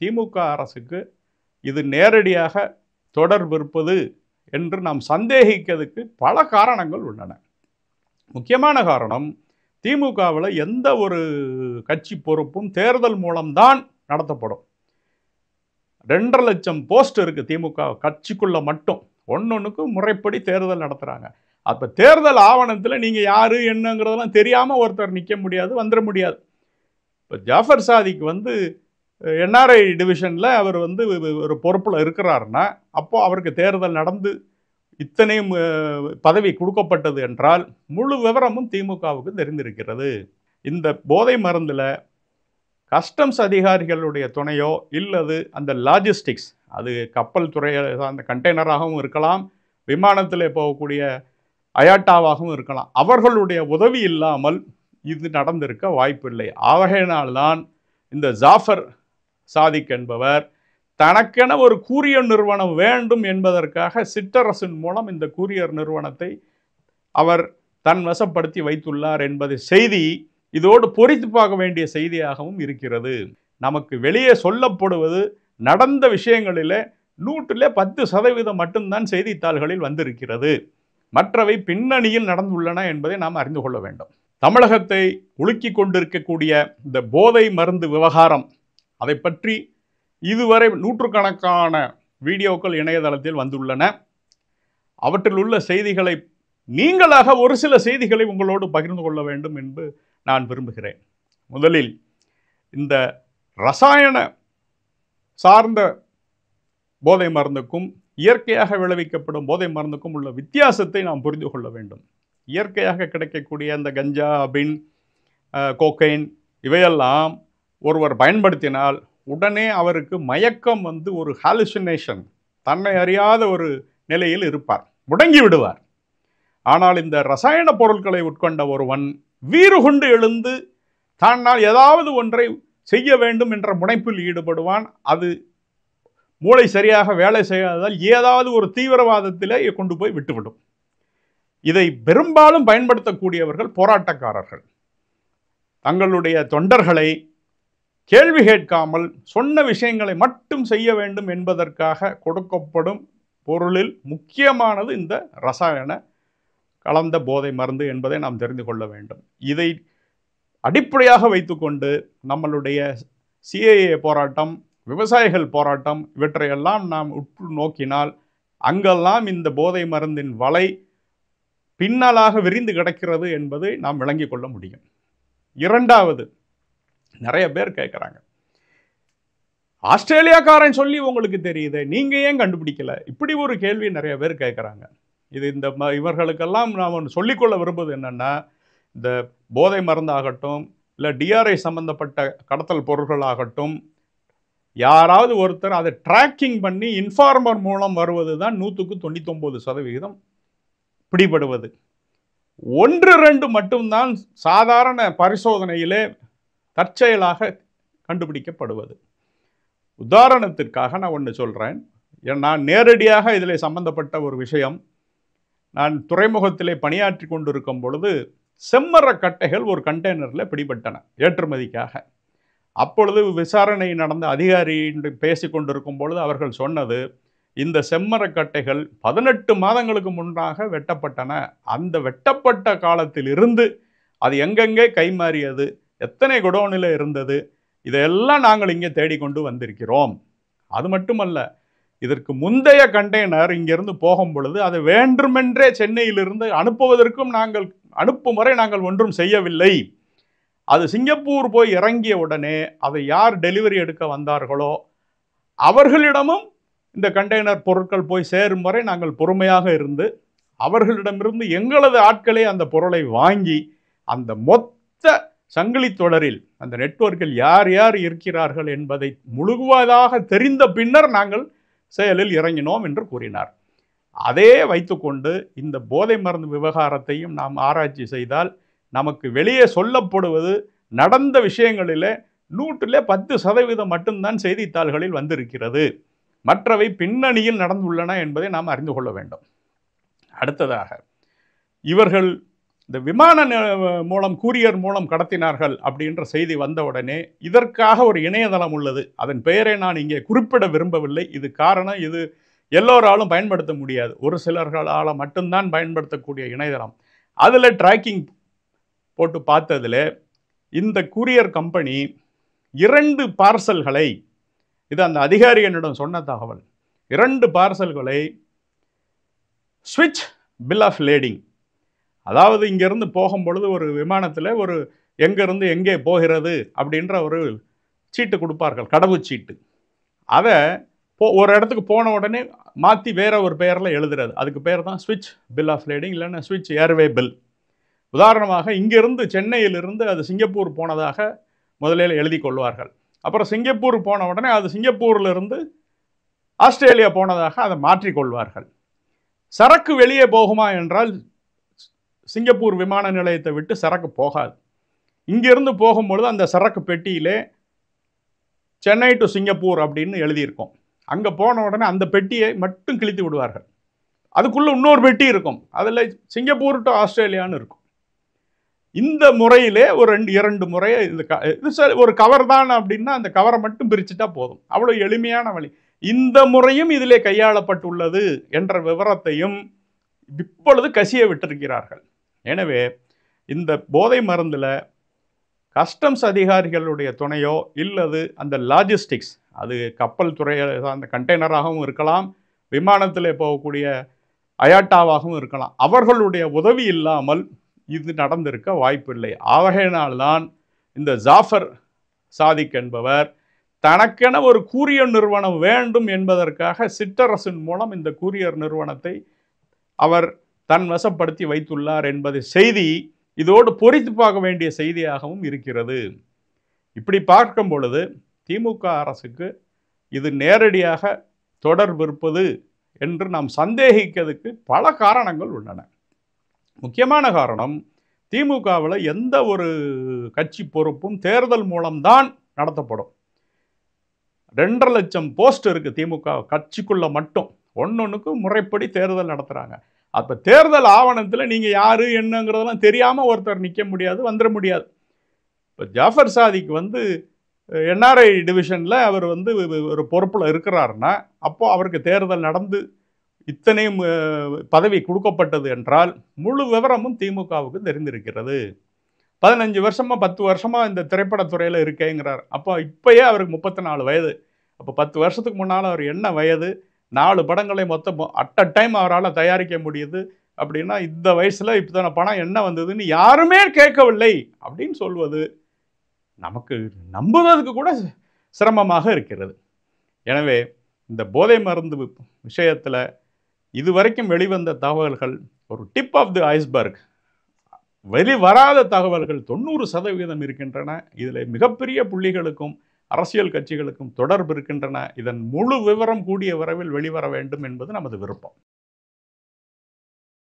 திமுக அரசுக்கு இது நேரடியாக தொடர்பு இருப்பது என்று நாம் சந்தேகிக்கிறதுக்கு பல காரணங்கள் உள்ளன முக்கியமான காரணம் திமுகவில் எந்த ஒரு கட்சி பொறுப்பும் தேர்தல் மூலம்தான் நடத்தப்படும் ரெண்டரை லட்சம் போஸ்ட் இருக்குது திமுக கட்சிக்குள்ளே மட்டும் ஒன்று ஒன்றுக்கு முறைப்படி தேர்தல் நடத்துகிறாங்க அப்போ தேர்தல் ஆவணத்தில் நீங்கள் யார் என்னங்கிறதெல்லாம் தெரியாமல் ஒருத்தர் நிற்க முடியாது வந்துட முடியாது இப்போ ஜாஃபர் சாதிக்கு வந்து என்ஆர்ஐ டிவிஷனில் அவர் வந்து ஒரு பொறுப்பில் இருக்கிறாருன்னா அப்போது அவருக்கு தேர்தல் நடந்து இத்தனை பதவி கொடுக்கப்பட்டது என்றால் முழு விவரமும் திமுகவுக்கு தெரிந்திருக்கிறது இந்த போதை மருந்தில் கஸ்டம்ஸ் அதிகாரிகளுடைய துணையோ இல்லது அந்த லாஜிஸ்டிக்ஸ் அது கப்பல் துறையை சார்ந்த கண்டெய்னராகவும் இருக்கலாம் விமானத்தில் போகக்கூடிய அயாட்டாவாகவும் இருக்கலாம் அவர்களுடைய உதவி இல்லாமல் இது நடந்திருக்க வாய்ப்பில்லை ஆகையினால்தான் இந்த ஜாஃபர் சாதிக் என்பவர் தனக்கென ஒரு கூரியர் நிறுவனம் வேண்டும் என்பதற்காக சிற்றரசின் மூலம் இந்த கூரியர் நிறுவனத்தை அவர் தன் வசப்படுத்தி வைத்துள்ளார் என்பது செய்தி இதோடு பொறித்து பார்க்க வேண்டிய செய்தியாகவும் இருக்கிறது நமக்கு வெளியே சொல்லப்படுவது நடந்த விஷயங்களில் நூற்றிலே பத்து சதவீதம் மட்டும்தான் செய்தித்தாள்களில் வந்திருக்கிறது மற்றவை பின்னணியில் நடந்துள்ளன என்பதை நாம் அறிந்து கொள்ள வேண்டும் தமிழகத்தை உலுக்கி கொண்டிருக்கக்கூடிய இந்த போதை மருந்து விவகாரம் அதை பற்றி இதுவரை நூற்றுக்கணக்கான வீடியோக்கள் இணையதளத்தில் வந்துள்ளன அவற்றில் உள்ள செய்திகளை நீங்களாக ஒரு சில செய்திகளை உங்களோடு பகிர்ந்து கொள்ள வேண்டும் என்று நான் விரும்புகிறேன் முதலில் இந்த ரசாயன சார்ந்த போதை மருந்துக்கும் இயற்கையாக விளைவிக்கப்படும் போதை மருந்துக்கும் உள்ள வித்தியாசத்தை நாம் புரிந்து கொள்ள வேண்டும் இயற்கையாக கிடைக்கக்கூடிய அந்த கஞ்சா அபின் கோக்கைன் இவையெல்லாம் ஒருவர் பயன்படுத்தினால் உடனே அவருக்கு மயக்கம் வந்து ஒரு ஹாலுசினேஷன் தன்னை அறியாத ஒரு நிலையில் இருப்பார் முடங்கி விடுவார் ஆனால் இந்த ரசாயன பொருட்களை உட்கொண்ட ஒருவன் வீறு கொண்டு எழுந்து தானால் ஏதாவது ஒன்றை செய்ய வேண்டும் என்ற முனைப்பில் ஈடுபடுவான் அது மூளை சரியாக வேலை செய்யாததால் ஏதாவது ஒரு தீவிரவாதத்திலே கொண்டு போய் விட்டுவிடும் இதை பெரும்பாலும் பயன்படுத்தக்கூடியவர்கள் போராட்டக்காரர்கள் தங்களுடைய தொண்டர்களை கேள்வி கேட்காமல் சொன்ன விஷயங்களை மட்டும் செய்ய வேண்டும் என்பதற்காக கொடுக்கப்படும் பொருளில் முக்கியமானது இந்த ரசாயன கலந்த போதை மருந்து என்பதை நாம் தெரிந்து கொள்ள வேண்டும் இதை அடிப்படையாக வைத்துக்கொண்டு நம்மளுடைய சிஏஏ போராட்டம் விவசாயிகள் போராட்டம் இவற்றையெல்லாம் நாம் உற்று நோக்கினால் அங்கெல்லாம் இந்த போதை மருந்தின் வலை பின்னலாக விரிந்து கிடக்கிறது என்பதை நாம் விளங்கிக் கொள்ள முடியும் இரண்டாவது நிறைய பேர் கேட்குறாங்க ஆஸ்திரேலியாக்காரன் சொல்லி உங்களுக்கு தெரியுது நீங்கள் ஏன் கண்டுபிடிக்கல இப்படி ஒரு கேள்வி நிறைய பேர் கேட்குறாங்க இது இந்த ம இவர்களுக்கெல்லாம் நாம் ஒன்று சொல்லிக்கொள்ள விரும்புவது என்னென்னா இந்த போதை மருந்தாகட்டும் இல்லை டிஆர்ஐ சம்மந்தப்பட்ட கடத்தல் பொருட்களாகட்டும் யாராவது ஒருத்தர் அதை ட்ராக்கிங் பண்ணி இன்ஃபார்மர் மூலம் வருவது தான் நூற்றுக்கு தொண்ணூத்தொம்பது சதவிகிதம் பிடிபடுவது ஒன்று ரெண்டு மட்டும்தான் சாதாரண பரிசோதனையிலே தற்செயலாக கண்டுபிடிக்கப்படுவது உதாரணத்திற்காக நான் ஒன்று சொல்கிறேன் நான் நேரடியாக இதில் சம்பந்தப்பட்ட ஒரு விஷயம் நான் துறைமுகத்திலே பணியாற்றி கொண்டிருக்கும் பொழுது செம்மர கட்டைகள் ஒரு கண்டெய்னரில் பிடிபட்டன ஏற்றுமதிக்காக அப்பொழுது விசாரணை நடந்த அதிகாரி பேசி கொண்டிருக்கும் பொழுது அவர்கள் சொன்னது இந்த செம்மரக்கட்டைகள் பதினெட்டு மாதங்களுக்கு முன்னாக வெட்டப்பட்டன அந்த வெட்டப்பட்ட காலத்தில் இருந்து அது எங்கெங்கே கைமாறியது எத்தனை குடோனில் இருந்தது இதையெல்லாம் நாங்கள் இங்கே தேடிக்கொண்டு வந்திருக்கிறோம் அது மட்டுமல்ல இதற்கு முந்தைய கண்டெய்னர் இங்கிருந்து போகும் பொழுது அதை வேண்டுமென்றே சென்னையிலிருந்து அனுப்புவதற்கும் நாங்கள் அனுப்பும் வரை நாங்கள் ஒன்றும் செய்யவில்லை அது சிங்கப்பூர் போய் இறங்கிய உடனே அதை யார் டெலிவரி எடுக்க வந்தார்களோ அவர்களிடமும் இந்த கண்டெய்னர் பொருட்கள் போய் சேரும் வரை நாங்கள் பொறுமையாக இருந்து அவர்களிடமிருந்து எங்களது ஆட்களே அந்த பொருளை வாங்கி அந்த மொத்த சங்கிலி தொடரில் அந்த நெட்வொர்க்கில் யார் யார் இருக்கிறார்கள் என்பதை முழுகுவதாக தெரிந்த பின்னர் நாங்கள் செயலில் இறங்கினோம் என்று கூறினார் அதே வைத்துக்கொண்டு இந்த போதை மருந்து விவகாரத்தையும் நாம் ஆராய்ச்சி செய்தால் நமக்கு வெளியே சொல்லப்படுவது நடந்த விஷயங்களிலே நூற்றிலே பத்து சதவீதம் மட்டும்தான் செய்தித்தாள்களில் வந்திருக்கிறது மற்றவை பின்னணியில் நடந்துள்ளன என்பதை நாம் அறிந்து கொள்ள வேண்டும் அடுத்ததாக இவர்கள் இந்த விமான மூலம் கூரியர் மூலம் கடத்தினார்கள் அப்படின்ற செய்தி வந்தவுடனே இதற்காக ஒரு இணையதளம் உள்ளது அதன் பெயரை நான் இங்கே குறிப்பிட விரும்பவில்லை இது காரணம் இது எல்லோராலும் பயன்படுத்த முடியாது ஒரு சிலர்களால் மட்டும்தான் பயன்படுத்தக்கூடிய இணையதளம் அதில் ட்ராக்கிங் போட்டு பார்த்ததில் இந்த கூரியர் கம்பெனி இரண்டு பார்சல்களை இது அந்த அதிகாரி என்னிடம் சொன்ன தகவல் இரண்டு பார்சல்களை ஸ்விட்ச் பில் ஆஃப் லேடிங் அதாவது இங்கேருந்து போகும்பொழுது ஒரு விமானத்தில் ஒரு எங்கேருந்து எங்கே போகிறது அப்படின்ற ஒரு சீட்டு கொடுப்பார்கள் கடவுச்சீட்டு அதை போ ஒரு இடத்துக்கு போன உடனே மாற்றி வேற ஒரு பெயரில் எழுதுறது அதுக்கு பேர் தான் ஸ்விட்ச் பில் ஆஃப் லேடிங் இல்லைன்னா ஸ்விட்ச் ஏர்வே பில் உதாரணமாக இங்கிருந்து சென்னையிலிருந்து அது சிங்கப்பூர் போனதாக முதலில் எழுதி கொள்வார்கள் அப்புறம் சிங்கப்பூர் போன உடனே அது சிங்கப்பூர்லேருந்து ஆஸ்திரேலியா போனதாக அதை மாற்றிக்கொள்வார்கள் சரக்கு வெளியே போகுமா என்றால் சிங்கப்பூர் விமான நிலையத்தை விட்டு சரக்கு போகாது இங்கேருந்து போகும்பொழுது அந்த சரக்கு பெட்டியிலே சென்னை டு சிங்கப்பூர் அப்படின்னு எழுதியிருக்கோம் அங்கே போன உடனே அந்த பெட்டியை மட்டும் கிழித்து விடுவார்கள் அதுக்குள்ளே இன்னொரு பெட்டி இருக்கும் அதில் சிங்கப்பூர் டு ஆஸ்திரேலியான்னு இருக்கும் இந்த முறையிலே ஒரு ரெண்டு இரண்டு முறையை இது க இது ச ஒரு கவர் தான் அப்படின்னா அந்த கவரை மட்டும் பிரிச்சுட்டா போதும் அவ்வளோ எளிமையான வழி இந்த முறையும் இதிலே கையாளப்பட்டுள்ளது என்ற விவரத்தையும் இப்பொழுது கசிய விட்டிருக்கிறார்கள் எனவே இந்த போதை மருந்தில் கஸ்டம்ஸ் அதிகாரிகளுடைய துணையோ இல்லது அந்த லாஜிஸ்டிக்ஸ் அது கப்பல் துறை சார்ந்த கண்டெய்னராகவும் இருக்கலாம் விமானத்தில் போகக்கூடிய அயாட்டாவாகவும் இருக்கலாம் அவர்களுடைய உதவி இல்லாமல் இது நடந்திருக்க வாய்ப்பில்லை ஆகையினால்தான் இந்த ஜாஃபர் சாதிக் என்பவர் தனக்கென ஒரு கூரியர் நிறுவனம் வேண்டும் என்பதற்காக சிற்றரசின் மூலம் இந்த கூரியர் நிறுவனத்தை அவர் தன் வசப்படுத்தி வைத்துள்ளார் என்பது செய்தி இதோடு பொறித்து பார்க்க வேண்டிய செய்தியாகவும் இருக்கிறது இப்படி பார்க்கும் பொழுது திமுக அரசுக்கு இது நேரடியாக தொடர்பிருப்பது என்று நாம் சந்தேகிக்கிறதுக்கு பல காரணங்கள் உள்ளன முக்கியமான காரணம் திமுகவில் எந்த ஒரு கட்சி பொறுப்பும் தேர்தல் மூலம்தான் நடத்தப்படும் ரெண்டரை லட்சம் போஸ்ட் இருக்குது திமுக கட்சிக்குள்ளே மட்டும் ஒன்று ஒன்றுக்கு முறைப்படி தேர்தல் நடத்துகிறாங்க அப்போ தேர்தல் ஆவணத்தில் நீங்கள் யார் என்னங்கிறதெல்லாம் தெரியாமல் ஒருத்தர் நிற்க முடியாது வந்துட முடியாது இப்போ ஜாஃபர் சாதிக்கு வந்து என்ஆர்ஐ டிவிஷனில் அவர் வந்து ஒரு பொறுப்பில் இருக்கிறாருன்னா அப்போது அவருக்கு தேர்தல் நடந்து இத்தனை பதவி கொடுக்கப்பட்டது என்றால் முழு விவரமும் திமுகவுக்கு தெரிந்திருக்கிறது பதினஞ்சு வருஷமாக பத்து வருஷமாக இந்த திரைப்படத்துறையில் இருக்கேங்கிறார் அப்போ இப்போயே அவருக்கு முப்பத்தி நாலு வயது அப்போ பத்து வருஷத்துக்கு முன்னால் அவர் என்ன வயது நாலு படங்களை மொத்தம் அட் அ டைம் அவரால் தயாரிக்க முடியுது அப்படின்னா இந்த வயசில் இப்போதான பணம் என்ன வந்ததுன்னு யாருமே கேட்கவில்லை அப்படின்னு சொல்வது நமக்கு நம்புவதற்கு கூட சிரமமாக இருக்கிறது எனவே இந்த போதை மருந்து விஷயத்தில் இதுவரைக்கும் வெளிவந்த தகவல்கள் ஒரு டிப் ஆஃப் தி ஐஸ்பர்க் வெளிவராத தகவல்கள் தொண்ணூறு சதவீதம் இருக்கின்றன இதில் மிகப்பெரிய புள்ளிகளுக்கும் அரசியல் கட்சிகளுக்கும் தொடர்பு இருக்கின்றன இதன் முழு விவரம் கூடிய விரைவில் வெளிவர வேண்டும் என்பது நமது விருப்பம்